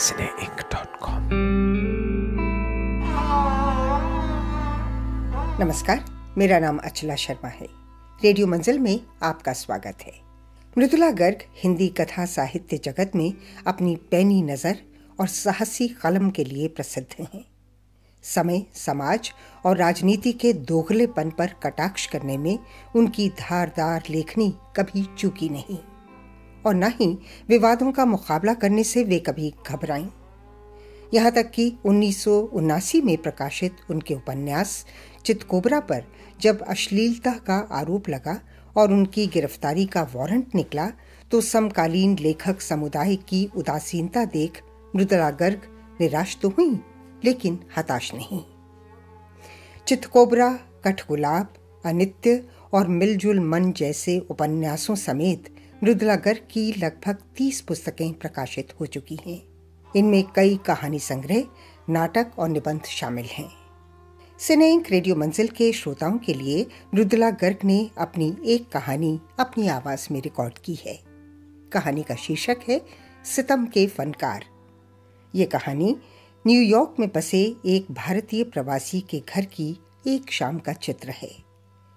cineinc.com. नमस्कार मेरा नाम अचला शर्मा है रेडियो मंजिल में आपका स्वागत है मृदुला गर्ग हिंदी कथा साहित्य जगत में अपनी पैनी नज़र और साहसी कलम के लिए प्रसिद्ध हैं समय समाज और राजनीति के दोगलेपन पर कटाक्ष करने में उनकी धारदार लेखनी कभी चूकी नहीं और न ही विवादों का मुकाबला करने से वे कभी घबराई यहाँ तक कि उन्नीस में प्रकाशित उनके उपन्यास चितकोबरा पर जब अश्लीलता का आरोप लगा और उनकी गिरफ्तारी का वारंट निकला तो समकालीन लेखक समुदाय की उदासीनता देख मृदला गर्ग निराश तो हुई लेकिन हताश नहीं चितकोबरा कठगुलाब अनित्य और मिलजुल मन जैसे उपन्यासों समेत मृदलागर की लगभग तीस पुस्तकें प्रकाशित हो चुकी हैं इनमें कई कहानी संग्रह नाटक और निबंध शामिल हैं सिनेंक रेडियो मंजिल के श्रोताओं के लिए मृदुला गर्ग ने अपनी एक कहानी अपनी आवाज में रिकॉर्ड की है कहानी का शीर्षक है सितम के फनकार ये कहानी न्यूयॉर्क में बसे एक भारतीय प्रवासी के घर की एक शाम का चित्र है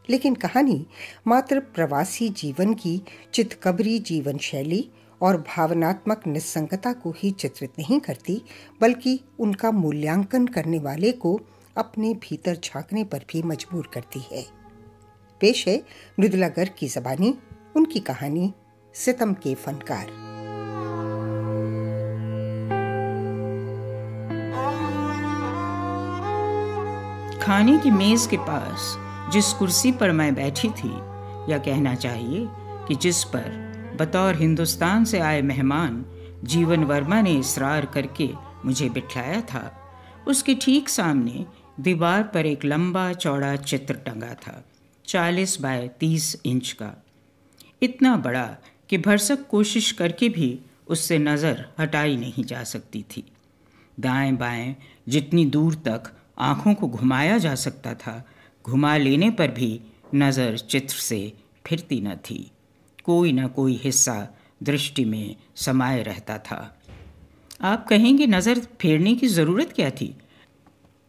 लेकिन कहानी मात्र प्रवासी जीवन की चितकबरी जीवन शैली और भावनात्मक निसंगता को ही चित्रित नहीं करती बल्कि उनका मूल्यांकन करने वाले को अपने भीतर झांकने पर भी मजबूर करती है पेश है मृदुला गर्ग की जबानी उनकी कहानी सितम के फनकार खाने की मेज के पास जिस कुर्सी पर मैं बैठी थी या कहना चाहिए कि जिस पर बतौर हिंदुस्तान से आए मेहमान जीवन वर्मा ने इसरार करके मुझे बिठलाया था उसके ठीक सामने दीवार पर एक लंबा चौड़ा चित्र टंगा था चालीस बाय तीस इंच का इतना बड़ा कि भरसक कोशिश करके भी उससे नज़र हटाई नहीं जा सकती थी दाएं बाएं जितनी दूर तक आँखों को घुमाया जा सकता था घुमा लेने पर भी नज़र चित्र से फिरती न थी कोई न कोई हिस्सा दृष्टि में समाये रहता था आप कहेंगे नज़र फेरने की ज़रूरत क्या थी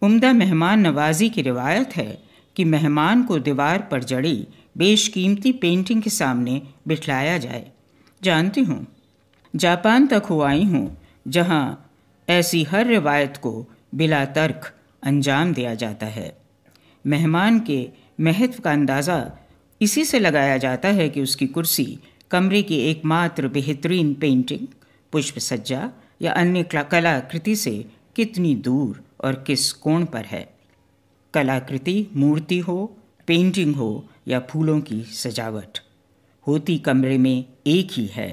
उम्दा मेहमान नवाजी की रिवायत है कि मेहमान को दीवार पर जड़ी बेशकीमती पेंटिंग के सामने बिठलाया जाए जानती हूँ जापान तक हो आई हूँ जहाँ ऐसी हर रिवायत को बिला तर्क अंजाम दिया जाता है मेहमान के महत्व का अंदाज़ा इसी से लगाया जाता है कि उसकी कुर्सी कमरे की एकमात्र बेहतरीन पेंटिंग पुष्प सज्जा या अन्य कलाकृति से कितनी दूर और किस कोण पर है कलाकृति मूर्ति हो पेंटिंग हो या फूलों की सजावट होती कमरे में एक ही है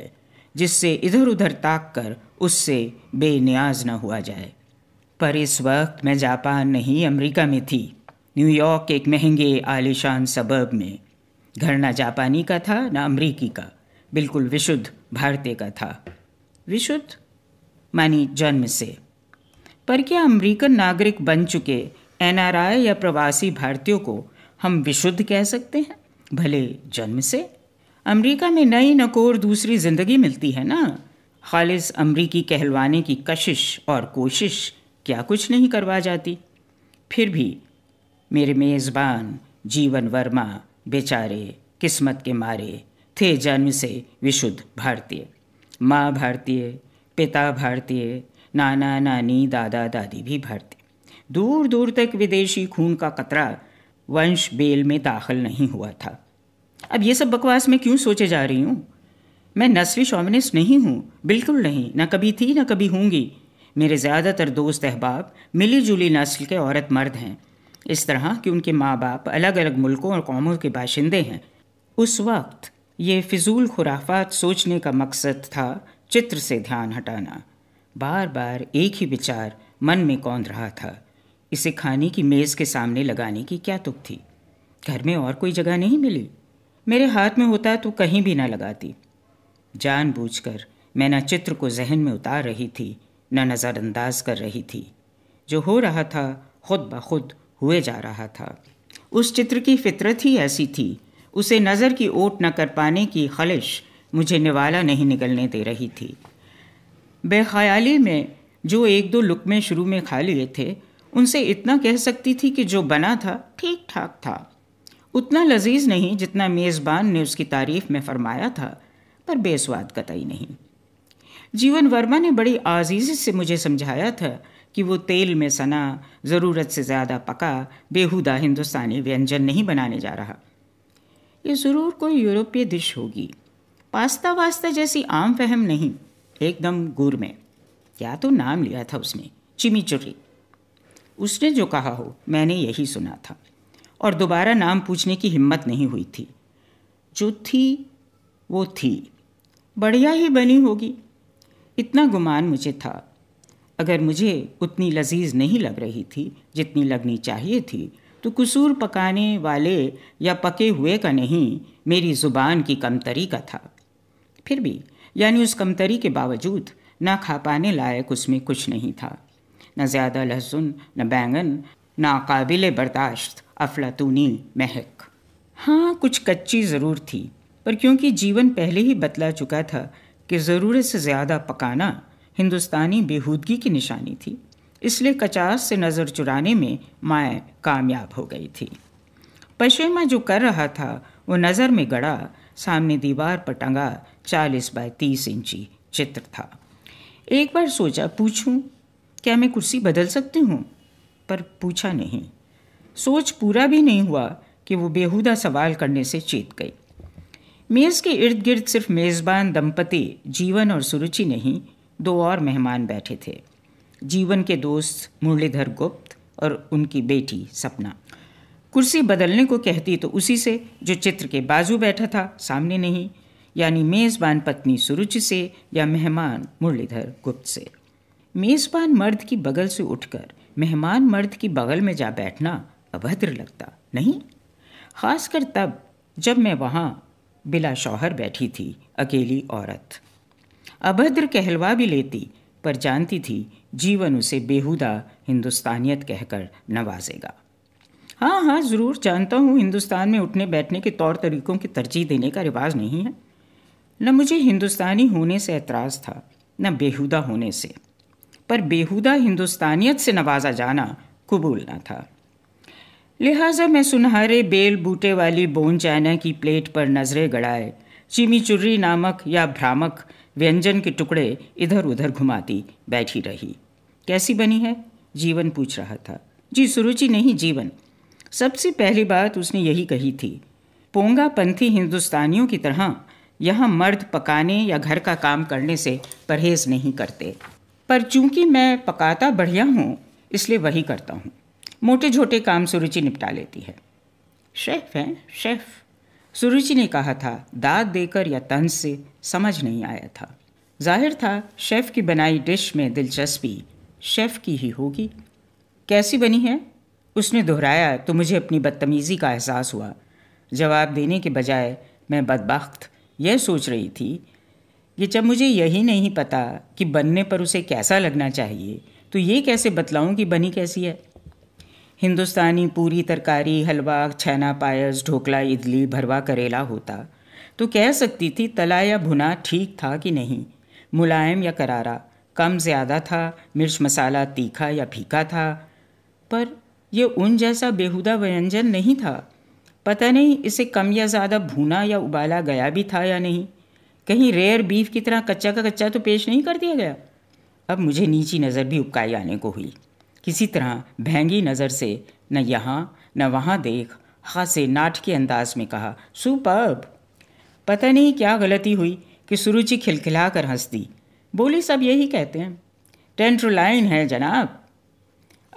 जिससे इधर उधर ताक कर उससे बेनियाज न हुआ जाए पर इस वक्त मैं जापान नहीं अमेरिका में थी न्यूयॉर्क एक महंगे आलिशान सबर्ब में घर ना जापानी का था ना अमरीकी का बिल्कुल विशुद्ध भारतीय का था विशुद्ध मानी जन्म से पर क्या अमरीकन नागरिक बन चुके एनआरआई या प्रवासी भारतीयों को हम विशुद्ध कह सकते हैं भले जन्म से अमेरिका में नई नकोर दूसरी ज़िंदगी मिलती है ना खालिस अमरीकी कहलवाने की कशिश और कोशिश क्या कुछ नहीं करवा जाती फिर भी मेरे मेज़बान जीवन वर्मा बेचारे किस्मत के मारे थे जन्म से विशुद्ध भारतीय माँ भारतीय पिता भारतीय नाना नानी दादा दादी भी भारतीय दूर दूर तक विदेशी खून का कतरा वंश बेल में दाखिल नहीं हुआ था अब ये सब बकवास मैं क्यों सोचे जा रही हूँ मैं नस्ली शॉमिनिस्ट नहीं हूँ बिल्कुल नहीं ना कभी थी ना कभी होंगी मेरे ज़्यादातर दोस्त अहबाब मिली जुली नस्ल के औरत मर्द हैं इस तरह कि उनके माँ बाप अलग अलग मुल्कों और कौमों के बाशिंदे हैं उस वक्त ये फिजूल खुराफात सोचने का मकसद था चित्र से ध्यान हटाना बार बार एक ही विचार मन में कौंध रहा था इसे खाने की मेज़ के सामने लगाने की क्या तुक थी घर में और कोई जगह नहीं मिली मेरे हाथ में होता तो कहीं भी ना लगाती जानबूझकर मैं न चित्र को जहन में उतार रही थी न नज़रअंदाज कर रही थी जो हो रहा था खुद ब खुद हुए जा रहा था उस चित्र की फितरत ही ऐसी थी उसे नज़र की ओट न कर पाने की खलिश मुझे निवाला नहीं निकलने दे रही थी बेख्याली में जो एक दो लुकमे शुरू में खा लिए थे उनसे इतना कह सकती थी कि जो बना था ठीक ठाक था उतना लजीज नहीं जितना मेज़बान ने उसकी तारीफ में फरमाया था पर बेस्वाद कतई नहीं जीवन वर्मा ने बड़ी आजीज से मुझे समझाया था कि वो तेल में सना ज़रूरत से ज़्यादा पका बेहुदा हिंदुस्तानी व्यंजन नहीं बनाने जा रहा ये ज़रूर कोई यूरोपीय डिश होगी पास्ता वास्ता जैसी आम फहम नहीं एकदम गुर में क्या तो नाम लिया था उसने चिमीचुरी उसने जो कहा हो मैंने यही सुना था और दोबारा नाम पूछने की हिम्मत नहीं हुई थी जो थी वो थी बढ़िया ही बनी होगी इतना गुमान मुझे था अगर मुझे उतनी लजीज नहीं लग रही थी जितनी लगनी चाहिए थी तो कसूर पकाने वाले या पके हुए का नहीं मेरी ज़ुबान की कमतरी का था फिर भी यानी उस कमतरी के बावजूद ना खा पाने लायक उसमें कुछ नहीं था न ज़्यादा लहसुन न बैंगन नाकाबिल बर्दाश्त अफलातूनी महक हाँ कुछ कच्ची ज़रूर थी पर क्योंकि जीवन पहले ही बतला चुका था कि ज़रूरत से ज़्यादा पकाना हिंदुस्तानी बेहूदगी की निशानी थी इसलिए कचास से नज़र चुराने में माए कामयाब हो गई थी पशेमा जो कर रहा था वो नज़र में गड़ा सामने दीवार पर टंगा चालीस बाय तीस इंची चित्र था एक बार सोचा पूछूं क्या मैं कुर्सी बदल सकती हूँ पर पूछा नहीं सोच पूरा भी नहीं हुआ कि वो बेहुदा सवाल करने से चेत गई मेज़ के इर्द गिर्द सिर्फ मेज़बान दंपति जीवन और सुरुचि नहीं दो और मेहमान बैठे थे जीवन के दोस्त मुरलीधर गुप्त और उनकी बेटी सपना कुर्सी बदलने को कहती तो उसी से जो चित्र के बाजू बैठा था सामने नहीं यानी मेज़बान पत्नी सुरुचि से या मेहमान मुरलीधर गुप्त से मेज़बान मर्द की बगल से उठकर मेहमान मर्द की बगल में जा बैठना अभद्र लगता नहीं खासकर तब जब मैं वहाँ बिला शौहर बैठी थी अकेली औरत अभद्र कहलवा भी लेती पर जानती थी जीवन उसे बेहुदा हिंदुस्तानियत कहकर नवाजेगा हाँ हाँ ज़रूर जानता हूँ हिंदुस्तान में उठने बैठने के तौर तरीक़ों की तरजीह देने का रिवाज नहीं है न मुझे हिंदुस्तानी होने से एतराज़ था न बेहुदा होने से पर बेहुदा हिंदुस्तानियत से नवाजा जाना कबूल ना था लिहाजा मैं सुनहरे बेल बूटे वाली बोन चाइना की प्लेट पर नज़रें गड़ाए चिमी चुर्री नामक या भ्रामक व्यंजन के टुकड़े इधर उधर घुमाती बैठी रही कैसी बनी है जीवन पूछ रहा था जी सुरुचि नहीं जीवन सबसे पहली बात उसने यही कही थी पोंगा पंथी हिंदुस्तानियों की तरह यहाँ मर्द पकाने या घर का काम करने से परहेज़ नहीं करते पर चूंकि मैं पकाता बढ़िया हूँ इसलिए वही करता हूँ मोटे छोटे काम सुरुचि निपटा लेती है शेफ़ हैं शेफ़ सुरुचि ने कहा था दाद देकर या तंज से समझ नहीं आया था जाहिर था शेफ़ की बनाई डिश में दिलचस्पी शेफ़ की ही होगी कैसी बनी है उसने दोहराया तो मुझे अपनी बदतमीज़ी का एहसास हुआ जवाब देने के बजाय मैं बदबाख यह सोच रही थी कि जब मुझे यही नहीं पता कि बनने पर उसे कैसा लगना चाहिए तो ये कैसे बतलाऊं कि बनी कैसी है हिंदुस्तानी पूरी तरकारी हलवा छैना पायस ढोकला इडली भरवा करेला होता तो कह सकती थी तला या भुना ठीक था कि नहीं मुलायम या करारा कम ज़्यादा था मिर्च मसाला तीखा या फीका था पर यह उन जैसा बेहुदा व्यंजन नहीं था पता नहीं इसे कम या ज़्यादा भुना या उबाला गया भी था या नहीं कहीं रेयर बीफ की तरह कच्चा का कच्चा तो पेश नहीं कर दिया गया अब मुझे नीची नज़र भी उपकाई आने को हुई किसी तरह भेंगी नज़र से न यहाँ न वहाँ देख खासे के अंदाज में कहा सुपर्ब पता नहीं क्या गलती हुई कि सुरुचि खिलखिला कर हंस दी बोली सब यही कहते हैं टेंट्रोलाइन है जनाब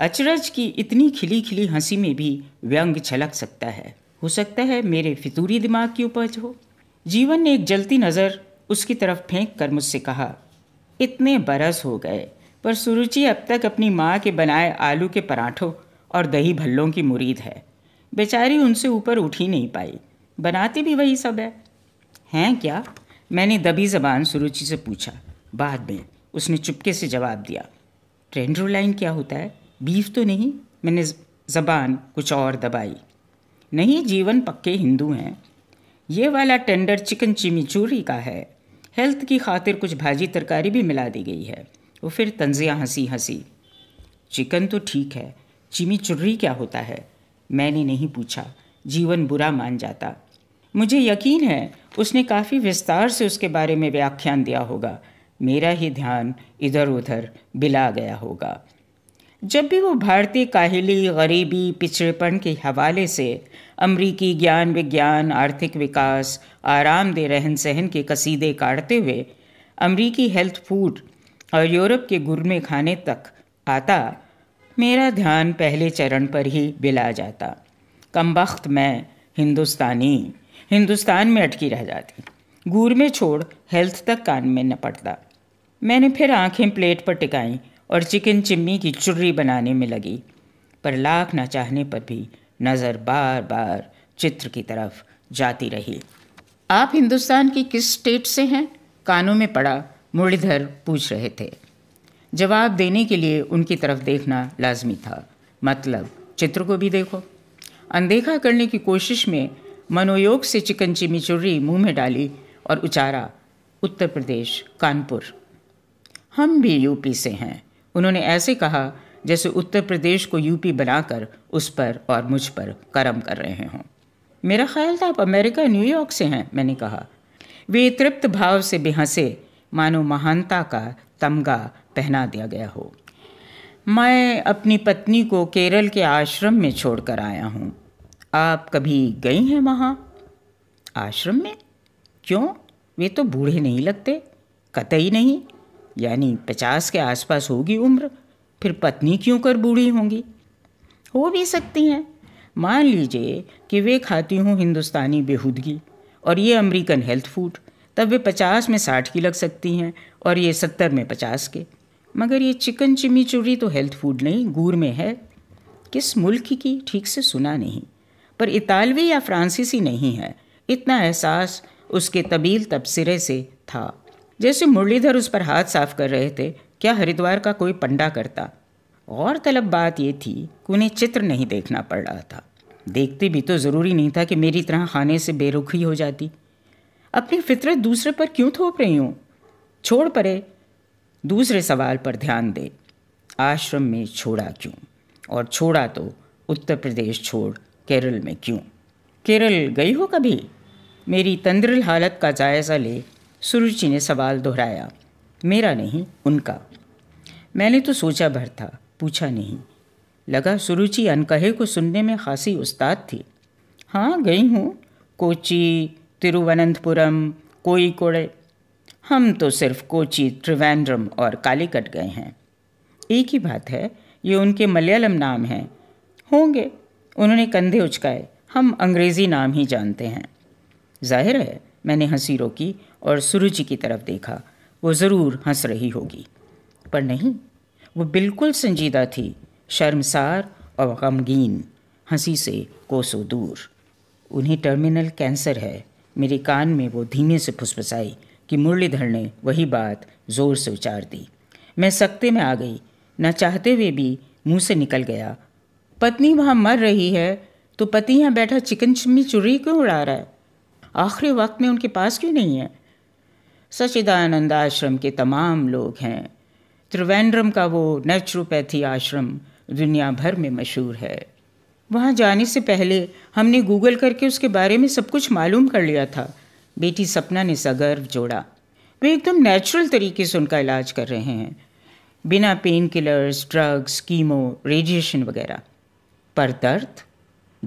अचरज की इतनी खिली खिली हंसी में भी व्यंग छलक सकता है हो सकता है मेरे फितूरी दिमाग की उपज हो जीवन ने एक जलती नज़र उसकी तरफ फेंक कर मुझसे कहा इतने बरस हो गए पर सुरुचि अब तक अपनी माँ के बनाए आलू के पराठों और दही भल्लों की मुरीद है बेचारी उनसे ऊपर उठ ही नहीं पाई बनाती भी वही सब है हैं क्या मैंने दबी जबान सुरुचि से पूछा बाद में उसने चुपके से जवाब दिया लाइन क्या होता है बीफ तो नहीं मैंने जबान कुछ और दबाई नहीं जीवन पक्के हिंदू हैं ये वाला टेंडर चिकन चिमीचूरी का है हेल्थ की खातिर कुछ भाजी तरकारी भी मिला दी गई है वो फिर तंजिया हंसी हंसी चिकन तो ठीक है चिमी चुर्री क्या होता है मैंने नहीं पूछा जीवन बुरा मान जाता मुझे यकीन है उसने काफ़ी विस्तार से उसके बारे में व्याख्यान दिया होगा मेरा ही ध्यान इधर उधर बिला गया होगा जब भी वो भारतीय काहली गरीबी पिछड़ेपन के हवाले से अमरीकी ज्ञान विज्ञान आर्थिक विकास आरामदेह रहन सहन के कसीदे काटते हुए अमरीकी हेल्थ फूड और यूरोप के गुरमे खाने तक आता मेरा ध्यान पहले चरण पर ही बिला जाता कम वक्त मैं हिंदुस्तानी हिंदुस्तान में अटकी रह जाती गुर में छोड़ हेल्थ तक कान में न पड़ता मैंने फिर आंखें प्लेट पर टिकाई और चिकन चिम्मी की चुर्री बनाने में लगी पर लाख ना चाहने पर भी नज़र बार बार चित्र की तरफ जाती रही आप हिंदुस्तान की किस स्टेट से हैं कानों में पड़ा मुरलीधर पूछ रहे थे जवाब देने के लिए उनकी तरफ देखना लाजमी था मतलब चित्र को भी देखो अनदेखा करने की कोशिश में मनोयोग से चिकन चिमिचुर्री मुंह में डाली और उचारा उत्तर प्रदेश कानपुर हम भी यूपी से हैं उन्होंने ऐसे कहा जैसे उत्तर प्रदेश को यूपी बनाकर उस पर और मुझ पर कर्म कर रहे हों मेरा ख्याल था आप अमेरिका न्यूयॉर्क से हैं मैंने कहा वे तृप्त भाव से बेहसे मानो महानता का तमगा पहना दिया गया हो मैं अपनी पत्नी को केरल के आश्रम में छोड़कर आया हूँ आप कभी गई हैं वहाँ आश्रम में क्यों वे तो बूढ़े नहीं लगते कतई नहीं यानी पचास के आसपास होगी उम्र फिर पत्नी क्यों कर बूढ़ी होंगी हो भी सकती हैं मान लीजिए कि वे खाती हूँ हिंदुस्तानी बेहूदगी और ये अमेरिकन हेल्थ फूड तब वे पचास में साठ की लग सकती हैं और ये सत्तर में पचास के मगर ये चिकन चिमी चुरी तो हेल्थ फूड नहीं गूर में है किस मुल्क की ठीक से सुना नहीं पर इतालवी या फ्रांसीसी नहीं है इतना एहसास उसके तबील तबसरे से था जैसे मुरलीधर उस पर हाथ साफ कर रहे थे क्या हरिद्वार का कोई पंडा करता और तलब बात यह थी कि उन्हें चित्र नहीं देखना पड़ रहा था देखते भी तो ज़रूरी नहीं था कि मेरी तरह खाने से बेरुखी हो जाती अपनी फितरत दूसरे पर क्यों थोप रही हूँ छोड़ परे दूसरे सवाल पर ध्यान दे आश्रम में छोड़ा क्यों और छोड़ा तो उत्तर प्रदेश छोड़ केरल में क्यों केरल गई हो कभी मेरी तंद्रिल हालत का जायज़ा ले सुरुचि ने सवाल दोहराया मेरा नहीं उनका मैंने तो सोचा भर था पूछा नहीं लगा सुरुचि अनकहे को सुनने में खासी उस्ताद थी हाँ गई हूँ कोची तिरुवनंतपुरम कोई कोड़े हम तो सिर्फ कोची त्रिवेंद्रम और कालीकट गए हैं एक ही बात है ये उनके मलयालम नाम हैं होंगे उन्होंने कंधे उचकाए हम अंग्रेज़ी नाम ही जानते हैं जाहिर है मैंने हंसी रोकी और सुरुचि की तरफ देखा वो ज़रूर हंस रही होगी पर नहीं वो बिल्कुल संजीदा थी शर्मसार और गमगीन हंसी से कोसों दूर उन्हें टर्मिनल कैंसर है मेरे कान में वो धीमे से फुसफुसाई कि मुरलीधर ने वही बात ज़ोर से उचार दी मैं सकते में आ गई न चाहते हुए भी मुंह से निकल गया पत्नी वहाँ मर रही है तो पति यहाँ बैठा चिकन चिम्मी चुरी क्यों उड़ा रहा है आखिरी वक्त में उनके पास क्यों नहीं है सचिदानंद आश्रम के तमाम लोग हैं त्रिवेंद्रम का वो नेचुरोपैथी आश्रम दुनिया भर में मशहूर है वहाँ जाने से पहले हमने गूगल करके उसके बारे में सब कुछ मालूम कर लिया था बेटी सपना ने सगर्व जोड़ा वे एकदम नेचुरल तरीके से उनका इलाज कर रहे हैं बिना pain killers drugs chemo radiation वगैरह पर दर्द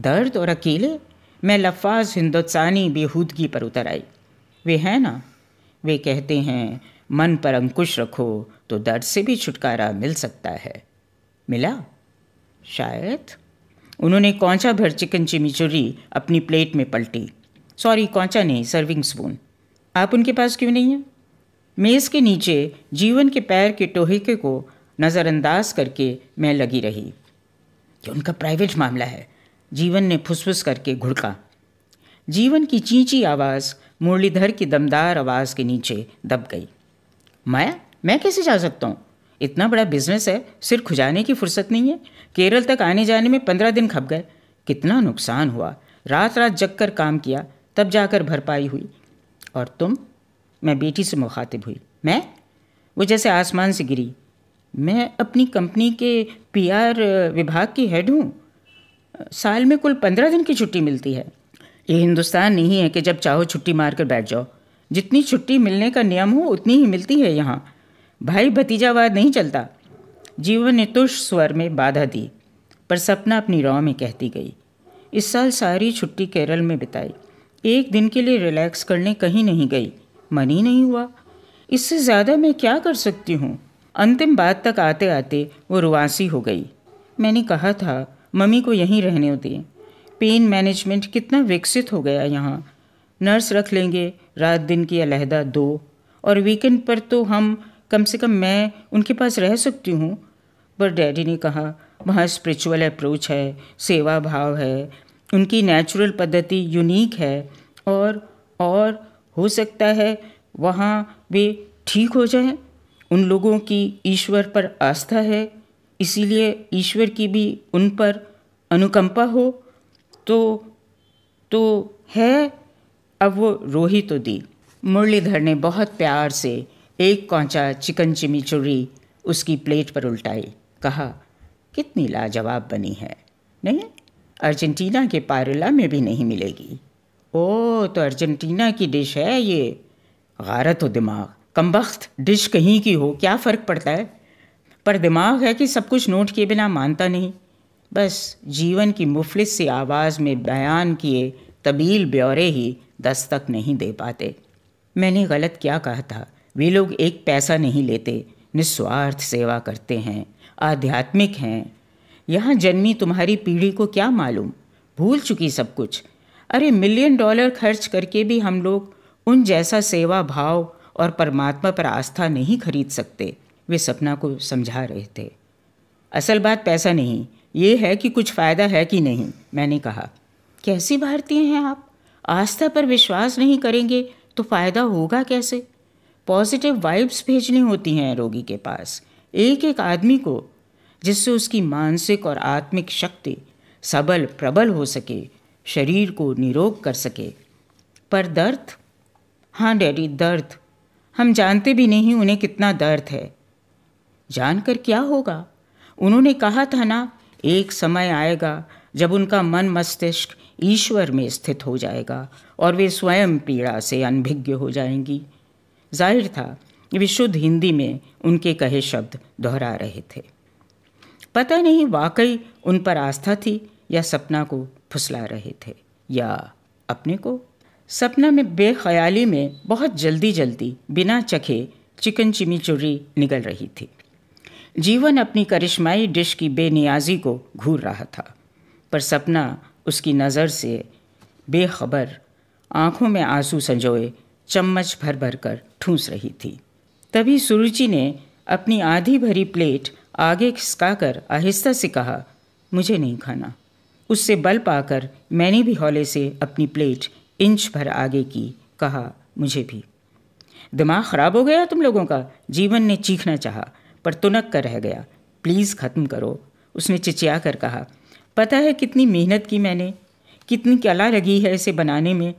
दर्द और अकेले मैं लफाज हिंदुस्तानी बेहूदगी पर उतर आई वे हैं ना वे कहते हैं मन पर अंकुश रखो तो दर्द से भी छुटकारा मिल सकता है मिला शायद उन्होंने कौचा भर चिकन चिमिचुरी अपनी प्लेट में पलटी सॉरी कौचा नहीं सर्विंग स्पून आप उनके पास क्यों नहीं हैं मेज़ के नीचे जीवन के पैर के टोहिके को नज़रअंदाज करके मैं लगी रही ये उनका प्राइवेट मामला है जीवन ने फुसफुस करके घुड़का जीवन की चींची आवाज़ मुरलीधर की दमदार आवाज़ के नीचे दब गई मैं मैं कैसे जा सकता हूँ इतना बड़ा बिजनेस है सिर खुजाने की फुर्सत नहीं है केरल तक आने जाने में पंद्रह दिन खप गए कितना नुकसान हुआ रात रात जग कर काम किया तब जाकर भरपाई हुई और तुम मैं बेटी से मुखातिब हुई मैं वो जैसे आसमान से गिरी मैं अपनी कंपनी के पीआर विभाग की हेड हूँ साल में कुल पंद्रह दिन की छुट्टी मिलती है ये हिंदुस्तान नहीं है कि जब चाहो छुट्टी मार कर बैठ जाओ जितनी छुट्टी मिलने का नियम हो उतनी ही मिलती है यहाँ भाई भतीजावाद नहीं चलता जीवन ने तुष स्वर में बाधा दी पर सपना अपनी रॉ में कहती गई इस साल सारी छुट्टी केरल में बिताई एक दिन के लिए रिलैक्स करने कहीं नहीं गई मन ही नहीं हुआ इससे ज़्यादा मैं क्या कर सकती हूँ अंतिम बात तक आते आते वो रुआसी हो गई मैंने कहा था मम्मी को यहीं रहने दें पेन मैनेजमेंट कितना विकसित हो गया यहाँ नर्स रख लेंगे रात दिन की अलहदा दो और वीकेंड पर तो हम कम से कम मैं उनके पास रह सकती हूँ पर डैडी ने कहा वहाँ स्पिरिचुअल अप्रोच है सेवा भाव है उनकी नेचुरल पद्धति यूनिक है और और हो सकता है वहाँ वे ठीक हो जाएं उन लोगों की ईश्वर पर आस्था है इसीलिए ईश्वर की भी उन पर अनुकंपा हो तो तो है अब वो रोही तो दी मुरलीधर ने बहुत प्यार से एक कौचा चिकन चिमीचुरी उसकी प्लेट पर उल्टाई कहा कितनी लाजवाब बनी है नहीं अर्जेंटीना के पारुला में भी नहीं मिलेगी ओ तो अर्जेंटीना की डिश है ये गारत हो दिमाग कम डिश कहीं की हो क्या फ़र्क पड़ता है पर दिमाग है कि सब कुछ नोट किए बिना मानता नहीं बस जीवन की मुफलिस से आवाज़ में बयान किए तबील ब्यौरे ही दस्तक नहीं दे पाते मैंने गलत क्या कहा था वे लोग एक पैसा नहीं लेते निस्वार्थ सेवा करते हैं आध्यात्मिक हैं यहाँ जन्मी तुम्हारी पीढ़ी को क्या मालूम भूल चुकी सब कुछ अरे मिलियन डॉलर खर्च करके भी हम लोग उन जैसा सेवा भाव और परमात्मा पर आस्था नहीं खरीद सकते वे सपना को समझा रहे थे असल बात पैसा नहीं ये है कि कुछ फ़ायदा है कि नहीं मैंने कहा कैसी भारतीय हैं आप आस्था पर विश्वास नहीं करेंगे तो फ़ायदा होगा कैसे पॉजिटिव वाइब्स भेजनी होती हैं रोगी के पास एक एक आदमी को जिससे उसकी मानसिक और आत्मिक शक्ति सबल प्रबल हो सके शरीर को निरोग कर सके पर दर्द हाँ डैडी दर्द हम जानते भी नहीं उन्हें कितना दर्द है जानकर क्या होगा उन्होंने कहा था ना एक समय आएगा जब उनका मन मस्तिष्क ईश्वर में स्थित हो जाएगा और वे स्वयं पीड़ा से अनभिज्ञ हो जाएंगी जाहिर था विशुद्ध हिंदी में उनके कहे शब्द दोहरा रहे थे पता नहीं वाकई उन पर आस्था थी या सपना को फुसला रहे थे या अपने को सपना में बेख्याली में बहुत जल्दी जल्दी बिना चखे चिकन चिमी चुरी निकल रही थी जीवन अपनी करिश्माई डिश की बेनियाजी को घूर रहा था पर सपना उसकी नज़र से बेखबर आंखों में आंसू संजोए चम्मच भर भर कर ठूंस रही थी तभी सुरुचि ने अपनी आधी भरी प्लेट आगे खिसकाकर आहिस्ता से कहा मुझे नहीं खाना उससे बल पाकर मैंने भी हौले से अपनी प्लेट इंच भर आगे की कहा मुझे भी दिमाग ख़राब हो गया तुम लोगों का जीवन ने चीखना चाहा पर तुनक कर रह गया प्लीज़ ख़त्म करो उसने चिचिया कर कहा पता है कितनी मेहनत की मैंने कितनी कला लगी है इसे बनाने में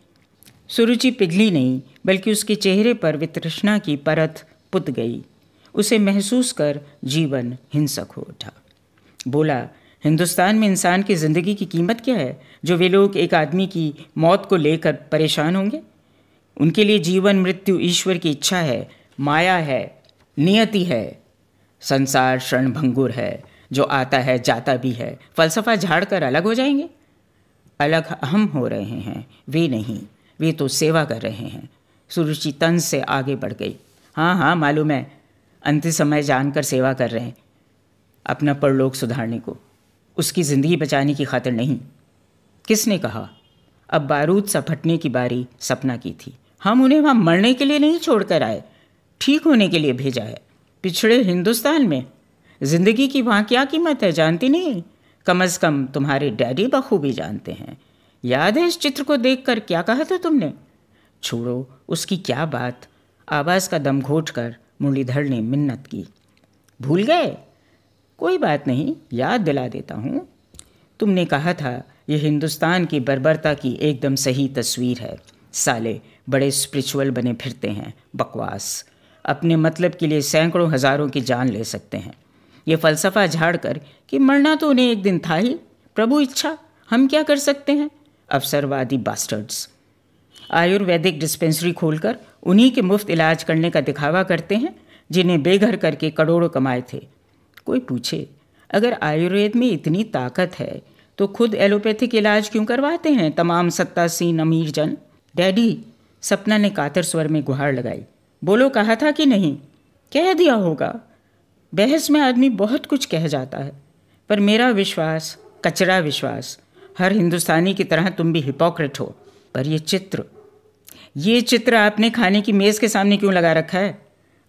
सुरुचि पिघली नहीं बल्कि उसके चेहरे पर वितृष्णा की परत पुत गई उसे महसूस कर जीवन हिंसक हो उठा बोला हिंदुस्तान में इंसान की ज़िंदगी की कीमत क्या है जो वे लोग एक आदमी की मौत को लेकर परेशान होंगे उनके लिए जीवन मृत्यु ईश्वर की इच्छा है माया है नियति है संसार क्षणभंगुर है जो आता है जाता भी है फलसफा झाड़ कर अलग हो जाएंगे अलग हम हो रहे हैं वे नहीं वे तो सेवा कर रहे हैं सुरुचि तन से आगे बढ़ गई हाँ हाँ मालूम है अंत समय जानकर सेवा कर रहे हैं अपना परलोक सुधारने को उसकी ज़िंदगी बचाने की खातिर नहीं किसने कहा अब बारूद सपटने की बारी सपना की थी हम उन्हें वहाँ मरने के लिए नहीं छोड़कर आए ठीक होने के लिए भेजा है पिछड़े हिंदुस्तान में ज़िंदगी की वहाँ क्या कीमत है जानती नहीं कम अज़ कम तुम्हारे डैडी बखूबी जानते हैं याद है इस चित्र को देखकर क्या कहा था तुमने छोड़ो उसकी क्या बात आवाज़ का दम घोट कर मुरलीधर ने मिन्नत की भूल गए कोई बात नहीं याद दिला देता हूँ तुमने कहा था ये हिंदुस्तान की बर्बरता की एकदम सही तस्वीर है साले बड़े स्पिरिचुअल बने फिरते हैं बकवास अपने मतलब के लिए सैकड़ों हज़ारों की जान ले सकते हैं ये फ़लसफ़ा झाड़ कर कि मरना तो उन्हें एक दिन था ही प्रभु इच्छा हम क्या कर सकते हैं अवसरवादी बास्टर्ड्स आयुर्वेदिक डिस्पेंसरी खोलकर उन्हीं के मुफ्त इलाज करने का दिखावा करते हैं जिन्हें बेघर करके करोड़ों कमाए थे कोई पूछे अगर आयुर्वेद में इतनी ताकत है तो खुद एलोपैथिक इलाज क्यों करवाते हैं तमाम सत्तासीन अमीर जन डैडी सपना ने कातर स्वर में गुहार लगाई बोलो कहा था कि नहीं कह दिया होगा बहस में आदमी बहुत कुछ कह जाता है पर मेरा विश्वास कचरा विश्वास हर हिंदुस्तानी की तरह तुम भी हिपोक्रेट हो पर यह चित्र ये चित्र आपने खाने की मेज़ के सामने क्यों लगा रखा है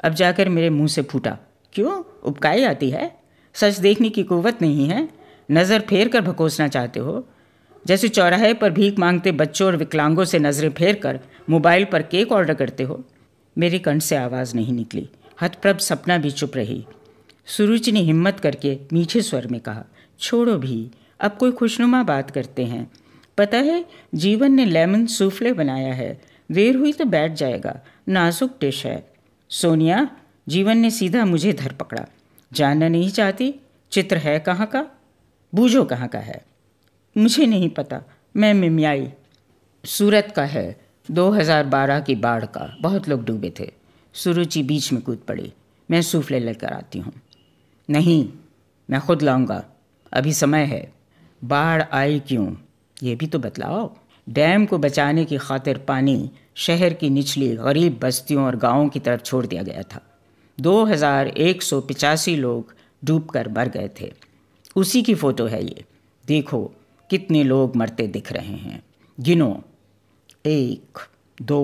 अब जाकर मेरे मुंह से फूटा क्यों उपकाई आती है सच देखने की कुवत नहीं है नज़र फेर कर भकोसना चाहते हो जैसे चौराहे पर भीख मांगते बच्चों और विकलांगों से नज़रें फेर कर मोबाइल पर केक ऑर्डर करते हो मेरे कंठ से आवाज़ नहीं निकली हथप्रभ सपना भी चुप रही सुरुचि ने हिम्मत करके मीठे स्वर में कहा छोड़ो भी अब कोई खुशनुमा बात करते हैं पता है जीवन ने लेमन सूफले बनाया है देर हुई तो बैठ जाएगा नाजुक डिश है सोनिया जीवन ने सीधा मुझे धर पकड़ा जानना नहीं चाहती चित्र है कहाँ का बूझो कहाँ का है मुझे नहीं पता मैं मिमियाई सूरत का है 2012 की बाढ़ का बहुत लोग डूबे थे सुरुचि बीच में कूद पड़ी मैं सूफले लेकर आती हूँ नहीं मैं खुद लाऊंगा अभी समय है बाढ़ आई क्यों ये भी तो बतलाओ डैम को बचाने की खातिर पानी शहर की निचली गरीब बस्तियों और गांवों की तरफ छोड़ दिया गया था 2185 लोग डूबकर मर गए थे उसी की फ़ोटो है ये देखो कितने लोग मरते दिख रहे हैं गिनो एक दो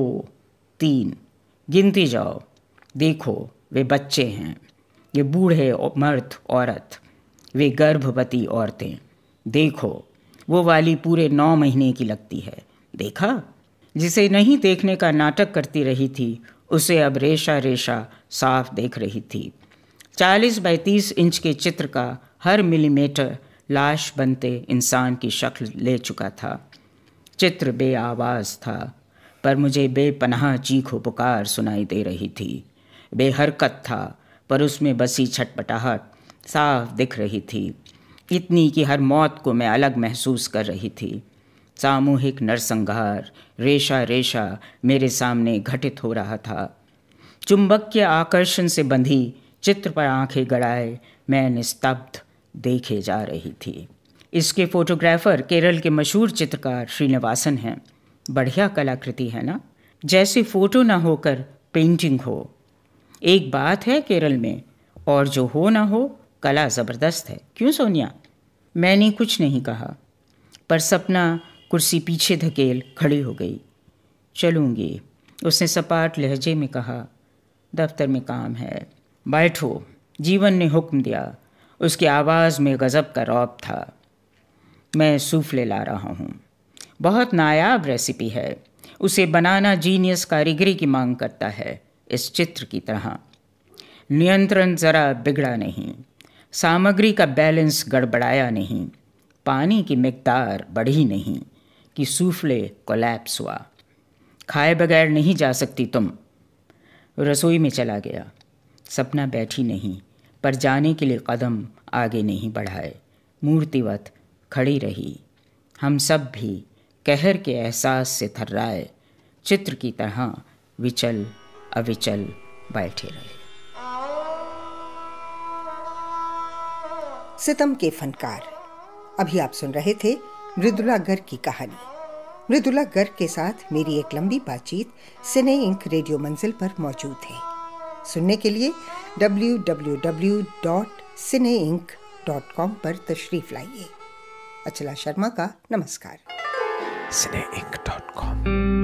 तीन गिनती जाओ देखो वे बच्चे हैं ये बूढ़े मर्द औरत वे गर्भवती औरतें देखो वो वाली पूरे नौ महीने की लगती है देखा जिसे नहीं देखने का नाटक करती रही थी उसे अब रेशा रेशा साफ देख रही थी चालीस बाई तीस इंच के चित्र का हर मिलीमीटर लाश बनते इंसान की शक्ल ले चुका था चित्र बे आवाज़ था पर मुझे बेपनाह चीखो पुकार सुनाई दे रही थी बेहरकत था पर उसमें बसी छटपटाहट साफ दिख रही थी इतनी कि हर मौत को मैं अलग महसूस कर रही थी सामूहिक नरसंहार रेशा रेशा मेरे सामने घटित हो रहा था चुंबक के आकर्षण से बंधी चित्र पर आंखें गड़ाए मैं निस्तब्ध देखे जा रही थी इसके फोटोग्राफर केरल के मशहूर चित्रकार श्रीनिवासन हैं बढ़िया कलाकृति है ना जैसे फ़ोटो ना होकर पेंटिंग हो एक बात है केरल में और जो हो ना हो कला ज़बरदस्त है क्यों सोनिया मैंने कुछ नहीं कहा पर सपना कुर्सी पीछे धकेल खड़ी हो गई चलूँगी उसने सपाट लहजे में कहा दफ्तर में काम है बैठो जीवन ने हुक्म दिया उसकी आवाज़ में गज़ब का रौब था मैं सूफले ला रहा हूँ बहुत नायाब रेसिपी है उसे बनाना जीनियस कारीगरी की मांग करता है इस चित्र की तरह नियंत्रण ज़रा बिगड़ा नहीं सामग्री का बैलेंस गड़बड़ाया नहीं पानी की मकदार बढ़ी नहीं कि सूफले कोलैप्स हुआ खाए बगैर नहीं जा सकती तुम रसोई में चला गया सपना बैठी नहीं पर जाने के लिए कदम आगे नहीं बढ़ाए मूर्तिवत खड़ी रही हम सब भी कहर के एहसास से थर्राए चित्र की तरह विचल अविचल बैठे रहे सितम के फनकार अभी आप सुन रहे थे मृदुला गर्ग की कहानी मृदुला गर्ग के साथ मेरी एक लंबी बातचीत सिने इंक रेडियो मंजिल पर मौजूद है सुनने के लिए www.cineinc.com पर तशरीफ लाइए अचला शर्मा का नमस्कार cineinc.com